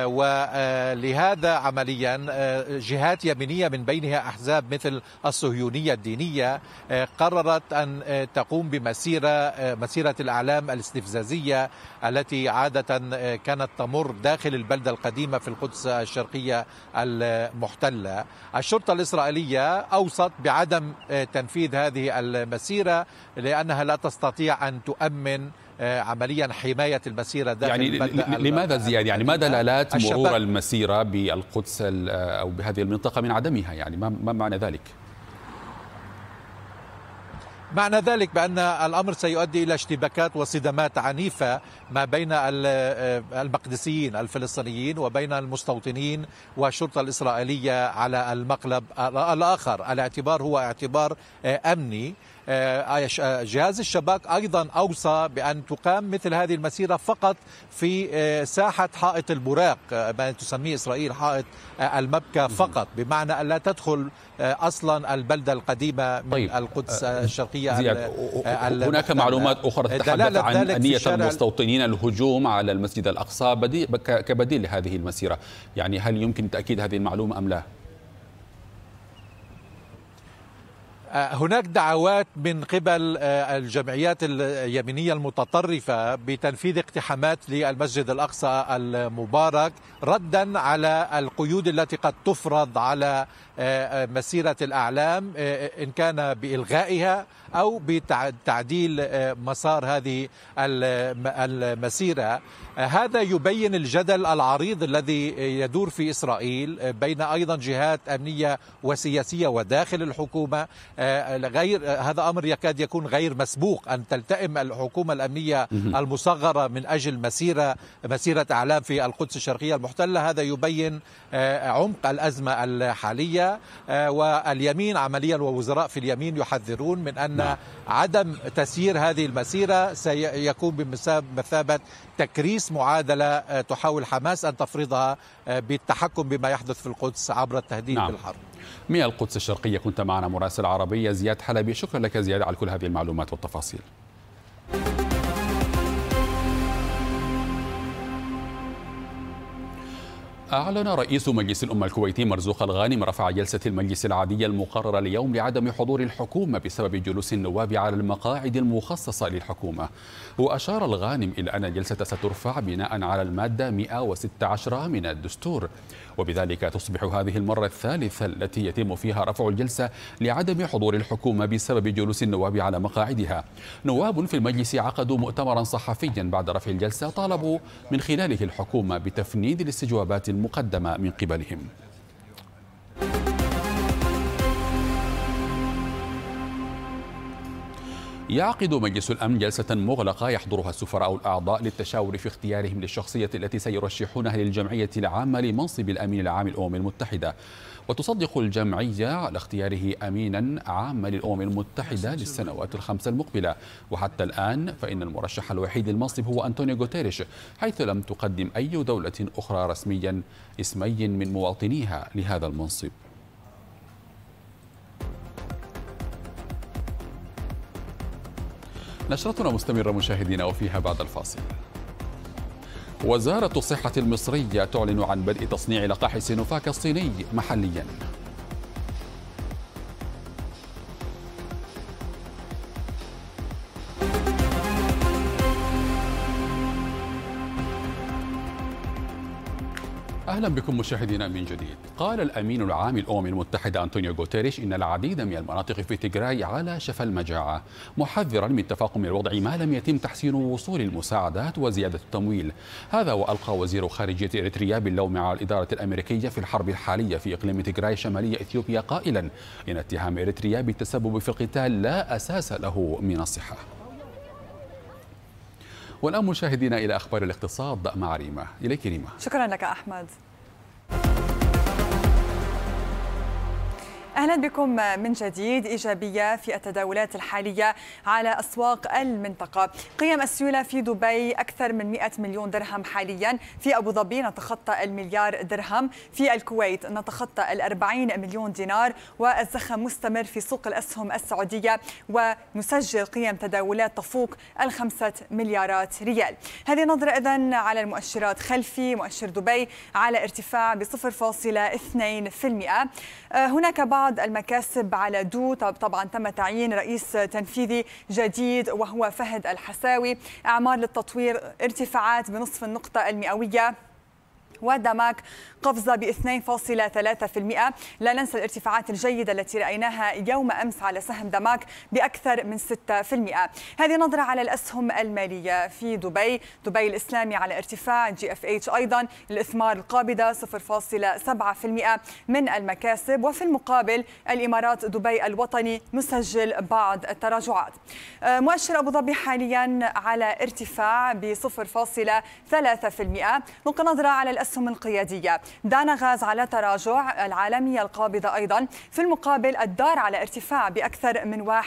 ولهذا عمليا جهات يمينيه من بينها احزاب مثل الصهيونيه الدينيه قررت ان تقوم بمسيره مسيره الاعلام الاستفزازيه التي عادة آه، كانت تمر داخل البلدة القديمة في القدس الشرقية المحتلة الشرطة الإسرائيلية أوصت بعدم آه، تنفيذ هذه المسيرة لأنها لا تستطيع أن تؤمن آه، عمليا حماية المسيرة داخل يعني لماذا زياد يعني ما دلالات مرور المسيرة بالقدس أو بهذه المنطقة من عدمها يعني ما معنى ذلك؟ معنى ذلك بأن الأمر سيؤدي إلى اشتباكات وصدامات عنيفة ما بين آه، المقدسيين الفلسطينيين وبين المستوطنين والشرطة الإسرائيلية على المقلب الآخر الاعتبار هو اعتبار آه، أمني آه، آية آه، جهاز الشباك أيضا أوصى بأن تقام مثل هذه المسيرة فقط في آه، ساحة حائط البراق ما تسميه إسرائيل حائط المبكى فقط بمعنى أن لا تدخل أصلا البلدة القديمة من طيب. القدس الشرقية هناك معلومات أخرى تتحدث عن نية المستوطنين الهجوم على المسجد الأقصى كبديل لهذه المسيرة يعني هل يمكن تأكيد هذه المعلومة أم لا؟ آه، هناك دعوات من قبل آه، الجمعيات اليمينيه المتطرفه بتنفيذ اقتحامات للمسجد الاقصى المبارك ردا على القيود التي قد تفرض على آه، آه، مسيرة الأعلام آه، إن كان بإلغائها أو بتعديل مسار هذه المسيرة هذا يبين الجدل العريض الذي يدور في إسرائيل بين أيضا جهات أمنية وسياسية وداخل الحكومة غير هذا أمر يكاد يكون غير مسبوق أن تلتئم الحكومة الأمنية المصغرة من أجل مسيرة مسيرة أعلام في القدس الشرقية المحتلة هذا يبين عمق الأزمة الحالية آه، واليمين عمليا ووزراء في اليمين يحذرون من أن نعم. عدم تسيير هذه المسيرة سيكون بمثابة تكريس معادلة آه، تحاول حماس أن تفرضها آه، بالتحكم بما يحدث في القدس عبر التهديد نعم. بالحرب من القدس الشرقية كنت معنا مراسل عربية زياد حلبي شكرا لك زياد على كل هذه المعلومات والتفاصيل أعلن رئيس مجلس الأمة الكويتي مرزوق الغانم رفع جلسة المجلس العادية المقررة اليوم لعدم حضور الحكومة بسبب جلوس النواب على المقاعد المخصصة للحكومة وأشار الغانم إلى أن الجلسة سترفع بناء على المادة 116 من الدستور وبذلك تصبح هذه المرة الثالثة التي يتم فيها رفع الجلسة لعدم حضور الحكومة بسبب جلوس النواب على مقاعدها نواب في المجلس عقدوا مؤتمرا صحفيا بعد رفع الجلسة طالبوا من خلاله الحكومة بتفنيد الاستجوابات المقدمة من قبلهم يعقد مجلس الأمن جلسة مغلقة يحضرها السفراء الأعضاء للتشاور في اختيارهم للشخصية التي سيرشحونها للجمعية العامة لمنصب الأمين العام الأمم المتحدة وتصدق الجمعية على اختياره أمينا عاما للأمم المتحدة للسنوات الخمسة المقبلة وحتى الآن فإن المرشح الوحيد للمنصب هو أنطونيو غوتيريش حيث لم تقدم أي دولة أخرى رسميا اسمي من مواطنيها لهذا المنصب نشرتنا مستمرة مشاهدينا وفيها بعد الفاصل وزارة الصحة المصرية تعلن عن بدء تصنيع لقاح سينوفاك الصيني محلياً أهلا بكم مشاهدينا من جديد قال الأمين العام الأمم المتحدة أنطونيو غوتيريش إن العديد من المناطق في تيغراي على شفا المجاعة محذرا من تفاقم الوضع ما لم يتم تحسين وصول المساعدات وزيادة التمويل هذا وألقى وزير خارجية إريتريا باللوم على الإدارة الأمريكية في الحرب الحالية في إقليم تيغراي شمالية إثيوبيا قائلا إن اتهام إريتريا بالتسبب في القتال لا أساس له من الصحة والآن مشاهدينا إلى أخبار الاقتصاد مع ريما إليك ريما شكرا لك أحمد أهلا بكم من جديد إيجابية في التداولات الحالية على أسواق المنطقة قيم السيولة في دبي أكثر من 100 مليون درهم حاليا في أبو ظبي نتخطى المليار درهم في الكويت نتخطى الأربعين مليون دينار والزخم مستمر في سوق الأسهم السعودية ونسجل قيم تداولات تفوق الخمسة مليارات ريال هذه نظرة إذن على المؤشرات خلفي مؤشر دبي على ارتفاع ب 0.2% آه، هناك بعض بعض المكاسب على دو طبعا تم تعيين رئيس تنفيذي جديد وهو فهد الحساوي أعمار للتطوير ارتفاعات بنصف النقطة المئوية ودمك قفزة ب 2.3% لا ننسى الارتفاعات الجيدة التي رأيناها يوم أمس على سهم دماك بأكثر من 6% هذه نظرة على الأسهم المالية في دبي دبي الإسلامي على ارتفاع جي اف اتش أيضا الإثمار القابضة 0.7% من المكاسب وفي المقابل الإمارات دبي الوطني مسجل بعض التراجعات آه، مؤشر أبو ظبي حاليا على ارتفاع ب 0.3% نلقي نظرة على الأسهم الأسهم القيادية دان غاز على تراجع العالمية القابضة أيضا في المقابل الدار على ارتفاع بأكثر من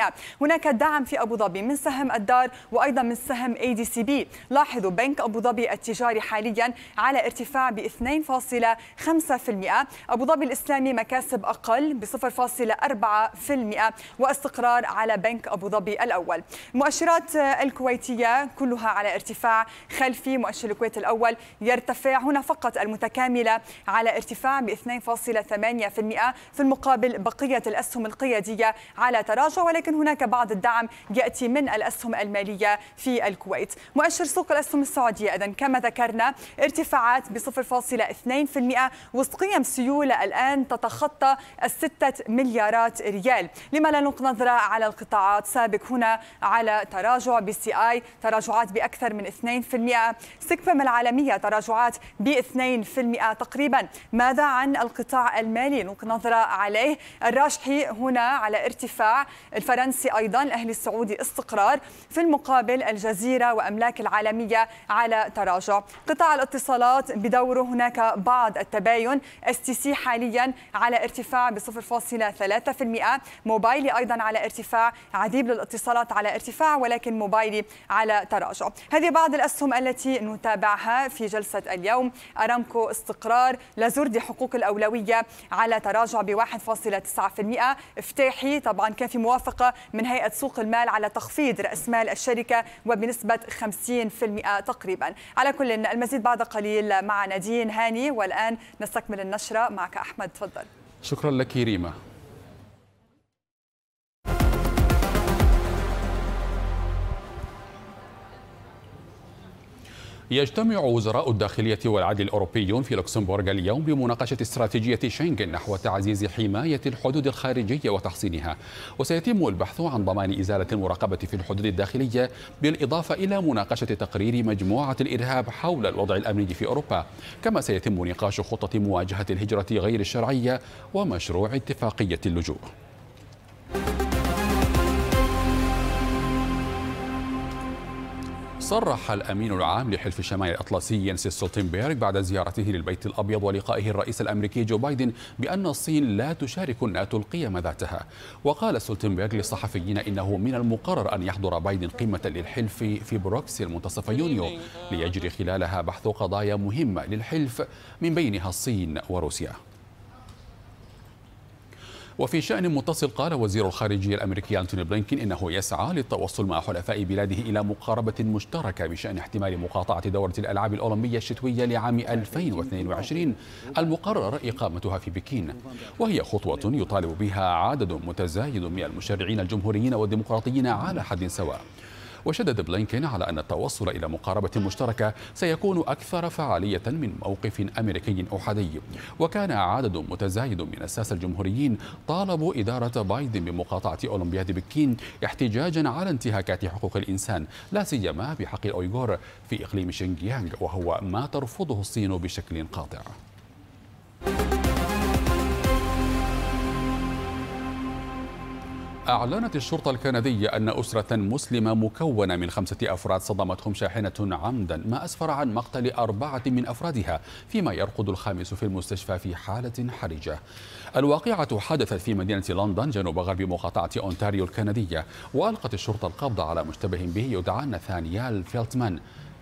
1% هناك دعم في أبو ظبي من سهم الدار وأيضا من سهم اي دي سي بي لاحظوا بنك أبو ظبي التجاري حاليا على ارتفاع ب 2.5% أبو ظبي الإسلامي مكاسب أقل ب 0.4% واستقرار على بنك أبو ظبي الأول مؤشرات الكويتية كلها على ارتفاع خلفي مؤشر الكويت الأول يرتفع هنا فقط المتكاملة على ارتفاع ب 2.8% في المقابل بقية الأسهم القيادية على تراجع ولكن هناك بعض الدعم يأتي من الأسهم المالية في الكويت مؤشر سوق الأسهم السعودية إذن كما ذكرنا ارتفاعات ب 0.2% وسط قيم سيولة الآن تتخطى الستة مليارات ريال لما لا نلق نظرة على القطاعات سابق هنا على تراجع بي سي آي تراجعات بأكثر من 2% سكبم العالمية تراجعات ب 2% تقريبا ماذا عن القطاع المالي نلقي نظرة عليه الراجحي هنا على ارتفاع الفرنسي أيضا الأهلي السعودي استقرار في المقابل الجزيرة وأملاك العالمية على تراجع قطاع الاتصالات بدوره هناك بعض التباين اس تي سي حاليا على ارتفاع ب 0.3% موبايلي أيضا على ارتفاع عديد للاتصالات على ارتفاع ولكن موبايلي على تراجع هذه بعض الأسهم التي نتابعها في جلسة اليوم اليوم أرامكو استقرار لازوردي حقوق الأولوية على تراجع ب 1.9% افتاحي طبعا كان في موافقة من هيئة سوق المال على تخفيض رأس مال الشركة وبنسبة 50% تقريبا على كل المزيد بعد قليل مع نادين هاني والآن نستكمل النشرة معك أحمد تفضل شكرا لك ريما يجتمع وزراء الداخلية والعدل الأوروبيون في لوكسمبورغ اليوم بمناقشة استراتيجية شنغن نحو تعزيز حماية الحدود الخارجية وتحصينها وسيتم البحث عن ضمان إزالة المراقبة في الحدود الداخلية بالإضافة إلى مناقشة تقرير مجموعة الإرهاب حول الوضع الأمني في أوروبا كما سيتم نقاش خطة مواجهة الهجرة غير الشرعية ومشروع اتفاقية اللجوء صرح الأمين العام لحلف الشمال الأطلسي ينسي ستولتنبرغ بعد زيارته للبيت الأبيض ولقائه الرئيس الأمريكي جو بايدن بأن الصين لا تشارك الناتو القيم ذاتها وقال ستولتنبرغ للصحفيين إنه من المقرر أن يحضر بايدن قمة للحلف في بروكسي منتصف يونيو ليجري خلالها بحث قضايا مهمة للحلف من بينها الصين وروسيا وفي شأن متصل قال وزير الخارجية الأمريكي أنتوني بلينكين إنه يسعى للتوصل مع حلفاء بلاده إلى مقاربة مشتركة بشأن احتمال مقاطعة دورة الألعاب الأولمبية الشتوية لعام 2022 المقرر إقامتها في بكين وهي خطوة يطالب بها عدد متزايد من المشرعين الجمهوريين والديمقراطيين على حد سواء وشدد بلينكين على أن التوصل إلى مقاربة مشتركة سيكون أكثر فعالية من موقف أمريكي أحادي وكان عدد متزايد من الساسة الجمهوريين طالبوا إدارة بايدن بمقاطعة أولمبياد بكين احتجاجا على انتهاكات حقوق الإنسان لا سيما بحق الأويغور في إقليم شينجيانغ وهو ما ترفضه الصين بشكل قاطع أعلنت الشرطة الكندية أن أسرة مسلمة مكونة من خمسة أفراد صدمتهم شاحنة عمدا ما أسفر عن مقتل أربعة من أفرادها فيما يرقد الخامس في المستشفى في حالة حرجة الواقعة حدثت في مدينة لندن جنوب غرب مقاطعة أونتاريو الكندية وألقت الشرطة القبض على مشتبه به يدعى نثانيال فيلتمان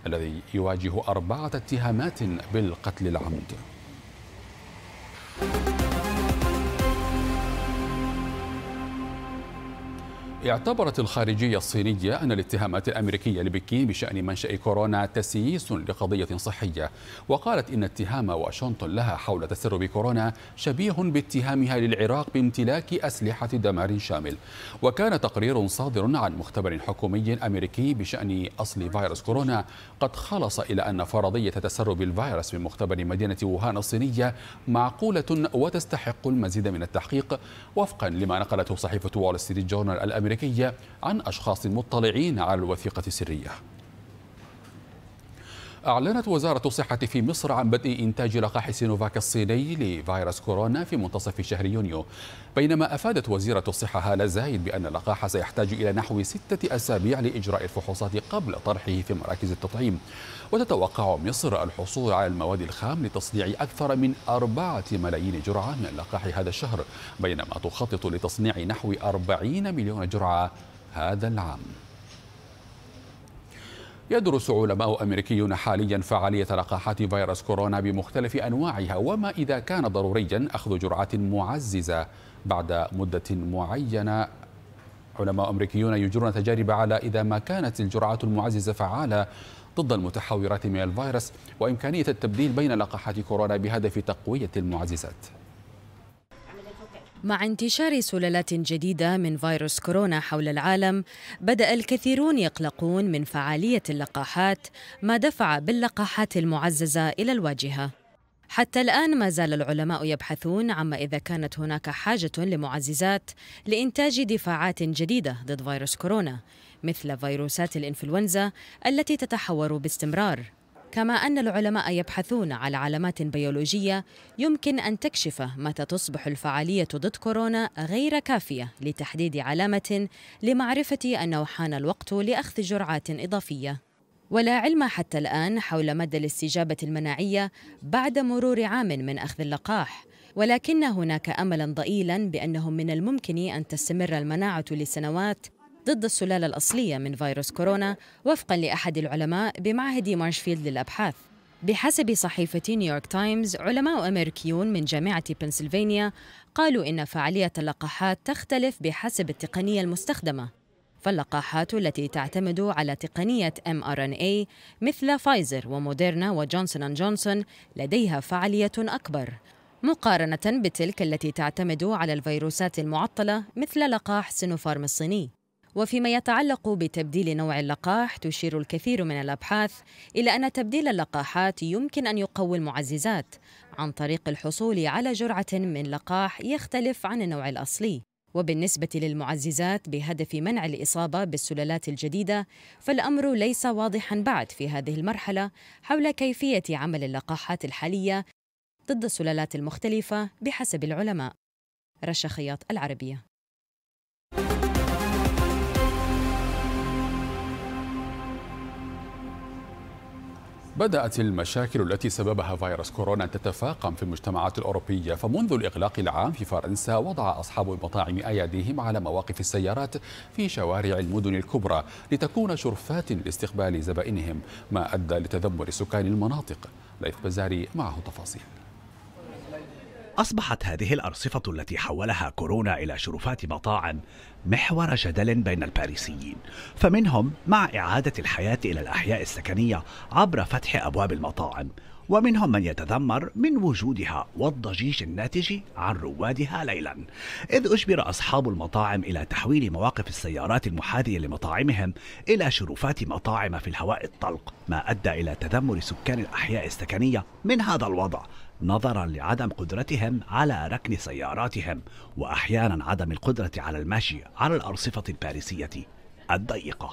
الذي يواجه أربعة اتهامات بالقتل العمد اعتبرت الخارجية الصينية أن الاتهامات الأمريكية لبكين بشأن منشأ كورونا تسييس لقضية صحية وقالت إن اتهام واشنطن لها حول تسرب كورونا شبيه باتهامها للعراق بامتلاك أسلحة دمار شامل وكان تقرير صادر عن مختبر حكومي أمريكي بشأن أصل فيروس كورونا قد خلص إلى أن فرضية تسرب الفيروس من مختبر مدينة ووهان الصينية معقولة وتستحق المزيد من التحقيق وفقا لما نقلته صحيفة وول ستريت جورنال الأمريكي الأمريكية عن أشخاص مطلعين على الوثيقة السرية أعلنت وزارة الصحة في مصر عن بدء إنتاج لقاح سينوفاك الصيني لفيروس كورونا في منتصف شهر يونيو بينما أفادت وزيرة الصحة هالة زايد بأن اللقاح سيحتاج إلى نحو ستة أسابيع لإجراء الفحوصات قبل طرحه في مراكز التطعيم وتتوقع مصر الحصول على المواد الخام لتصنيع أكثر من أربعة ملايين جرعة من اللقاح هذا الشهر بينما تخطط لتصنيع نحو أربعين مليون جرعة هذا العام يدرس علماء أمريكيون حاليا فعالية لقاحات فيروس كورونا بمختلف أنواعها وما إذا كان ضروريا أخذ جرعات معززة بعد مدة معينة علماء أمريكيون يجرون تجارب على إذا ما كانت الجرعات المعززة فعالة ضد المتحورات من الفيروس وإمكانية التبديل بين لقاحات كورونا بهدف تقوية المعززات مع انتشار سلالات جديدة من فيروس كورونا حول العالم، بدأ الكثيرون يقلقون من فعالية اللقاحات، ما دفع باللقاحات المعززة إلى الواجهة. حتى الآن ما زال العلماء يبحثون عما إذا كانت هناك حاجة لمعززات لإنتاج دفاعات جديدة ضد فيروس كورونا، مثل فيروسات الإنفلونزا التي تتحور باستمرار. كما أن العلماء يبحثون على علامات بيولوجية يمكن أن تكشف متى تصبح الفعالية ضد كورونا غير كافية لتحديد علامة لمعرفة أنه حان الوقت لأخذ جرعات إضافية ولا علم حتى الآن حول مدى الاستجابة المناعية بعد مرور عام من أخذ اللقاح ولكن هناك املا ضئيلا بانه من الممكن ان تستمر المناعه لسنوات ضد السلالة الأصلية من فيروس كورونا وفقا لأحد العلماء بمعهد مارشفيلد للأبحاث بحسب صحيفة نيويورك تايمز علماء أمريكيون من جامعة بنسلفانيا قالوا إن فعالية اللقاحات تختلف بحسب التقنية المستخدمة فاللقاحات التي تعتمد على تقنية mRNA مثل فايزر وموديرنا وجونسون أند جونسون لديها فعالية أكبر مقارنة بتلك التي تعتمد على الفيروسات المعطلة مثل لقاح سينوفارم الصيني وفيما يتعلق بتبديل نوع اللقاح تشير الكثير من الأبحاث إلى أن تبديل اللقاحات يمكن أن يقوي المعززات عن طريق الحصول على جرعة من لقاح يختلف عن النوع الأصلي وبالنسبة للمعززات بهدف منع الإصابة بالسلالات الجديدة فالأمر ليس واضحا بعد في هذه المرحلة حول كيفية عمل اللقاحات الحالية ضد السلالات المختلفة بحسب العلماء رشا خياط العربية بدأت المشاكل التي سببها فيروس كورونا تتفاقم في المجتمعات الأوروبية فمنذ الإغلاق العام في فرنسا وضع أصحاب المطاعم أيديهم على مواقف السيارات في شوارع المدن الكبرى لتكون شرفات لاستقبال زبائنهم ما أدى لتذمر سكان المناطق ليث بزاري معه تفاصيل أصبحت هذه الأرصفة التي حولها كورونا إلى شرفات مطاعم محور جدل بين الباريسيين فمنهم مع إعادة الحياة إلى الأحياء السكنية عبر فتح أبواب المطاعم ومنهم من يتذمر من وجودها والضجيج الناتج عن روادها ليلا إذ أجبر أصحاب المطاعم إلى تحويل مواقف السيارات المحاذية لمطاعمهم إلى شرفات مطاعم في الهواء الطلق ما أدى إلى تذمر سكان الأحياء السكنية من هذا الوضع نظرا لعدم قدرتهم على ركن سياراتهم واحيانا عدم القدره على المشي على الارصفه الباريسيه الضيقه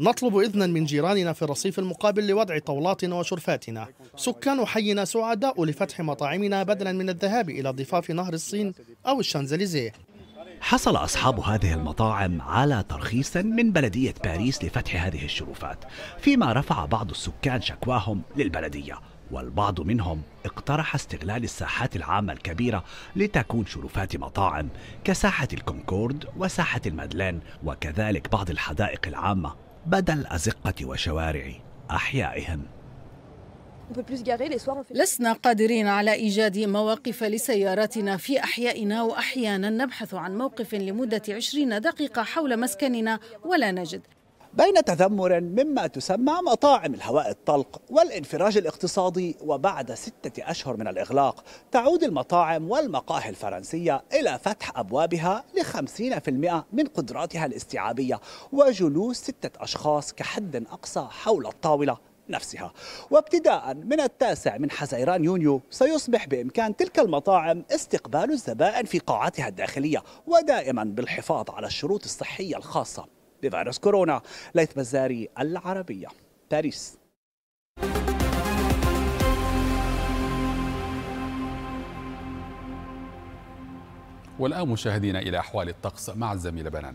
نطلب إذنا من جيراننا في الرصيف المقابل لوضع طاولاتنا وشرفاتنا سكان حينا سعداء لفتح مطاعمنا بدلا من الذهاب إلى ضفاف نهر الصين أو الشانزليزيه حصل أصحاب هذه المطاعم على ترخيص من بلدية باريس لفتح هذه الشرفات فيما رفع بعض السكان شكواهم للبلدية والبعض منهم اقترح استغلال الساحات العامة الكبيرة لتكون شرفات مطاعم كساحة الكونكورد وساحة المدلان وكذلك بعض الحدائق العامة بدل أزقة وشوارع أحيائهم لسنا قادرين على إيجاد مواقف لسياراتنا في أحيائنا وأحيانا نبحث عن موقف لمدة عشرين دقيقة حول مسكننا ولا نجد بين تذمر مما تسمى مطاعم الهواء الطلق والانفراج الاقتصادي وبعد ستة أشهر من الإغلاق تعود المطاعم والمقاهي الفرنسية إلى فتح أبوابها لخمسين في المئة من قدراتها الاستيعابية وجلوس ستة أشخاص كحد أقصى حول الطاولة نفسها وابتداء من التاسع من حزيران يونيو سيصبح بإمكان تلك المطاعم استقبال الزبائن في قاعاتها الداخلية ودائما بالحفاظ على الشروط الصحية الخاصة بفيروس كورونا ليث بزاري العربية باريس والآن مشاهدينا إلى أحوال الطقس مع الزميلة بنان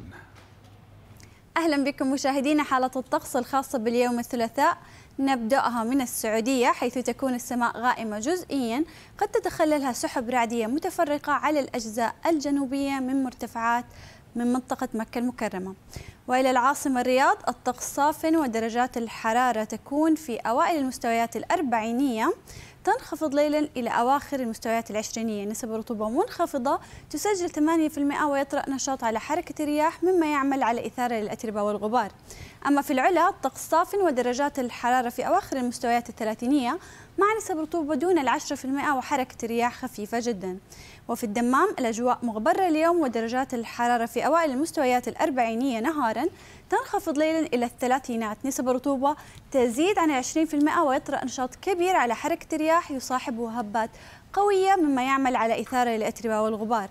أهلا بكم مشاهدينا حالة الطقس الخاصة باليوم الثلاثاء نبدأها من السعودية حيث تكون السماء غائمة جزئيا قد تتخللها سحب رعدية متفرقة على الأجزاء الجنوبية من مرتفعات من منطقة مكة المكرمة وإلى العاصمة الرياض الطقس صاف ودرجات الحرارة تكون في أوائل المستويات الأربعينية تنخفض ليلا إلى أواخر المستويات العشرينية نسب الرطوبة منخفضة تسجل 8% ويطرأ نشاط على حركة الرياح مما يعمل على إثارة للأتربة والغبار أما في العلا الطقس صاف ودرجات الحرارة في أواخر المستويات الثلاثينية مع نسب رطوبة دون العشرة في المئة وحركة رياح خفيفة جدا وفي الدمام الأجواء مغبرة اليوم ودرجات الحرارة في أوائل المستويات الأربعينية نهارا تنخفض ليلا إلى الثلاثينات نسب الرطوبة تزيد عن 20% ويطرأ نشاط كبير على حركة الرياح يصاحبه هبات قوية مما يعمل على إثارة الأتربة والغبار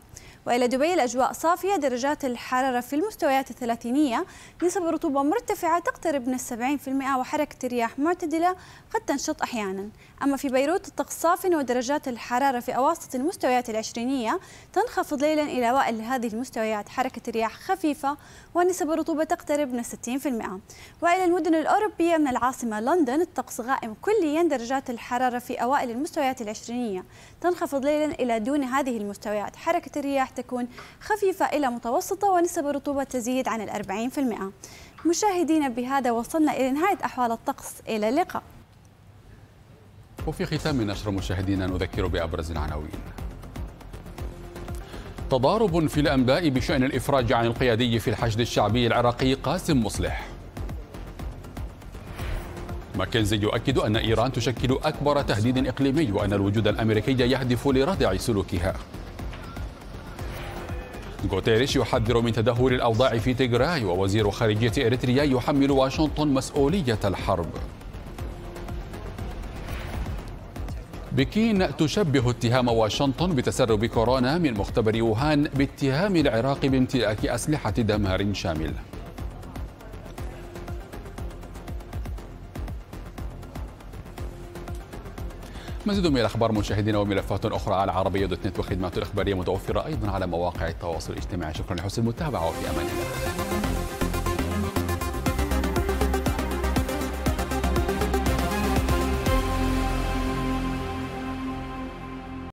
وإلى دبي الأجواء صافية درجات الحرارة في المستويات الثلاثينية نسب الرطوبة مرتفعة تقترب من السبعين في المئة وحركة الرياح معتدلة قد تنشط أحيانا أما في بيروت الطقس صافي ودرجات الحرارة في أواسط المستويات العشرينية تنخفض ليلا إلى أوائل هذه المستويات حركة الرياح خفيفة ونسب الرطوبة تقترب من 60% وإلى المدن الأوروبية من العاصمة لندن الطقس غائم كليا درجات الحرارة في أوائل المستويات العشرينية تنخفض ليلا إلى دون هذه المستويات حركة الرياح تكون خفيفة إلى متوسطة ونسب الرطوبة تزيد عن الأربعين في المئة مشاهدينا بهذا وصلنا إلى نهاية أحوال الطقس إلى اللقاء وفي ختام نشر مشاهدينا نذكر بأبرز العناوين تضارب في الأنباء بشأن الإفراج عن القيادي في الحشد الشعبي العراقي قاسم مصلح ماكنزي يؤكد أن إيران تشكل أكبر تهديد إقليمي وأن الوجود الأمريكي يهدف لردع سلوكها غوتيريش يحذر من تدهور الأوضاع في تيغراي ووزير خارجية إريتريا يحمل واشنطن مسؤولية الحرب بكين تشبه اتهام واشنطن بتسرب كورونا من مختبر ووهان باتهام العراق بامتلاك أسلحة دمار شامل مزيد من الاخبار مشاهدينا وملفات اخرى على عربيه دوت نت وخدمات الاخباريه متوفره ايضا على مواقع التواصل الاجتماعي شكرا لحسن المتابعه وفي امان الله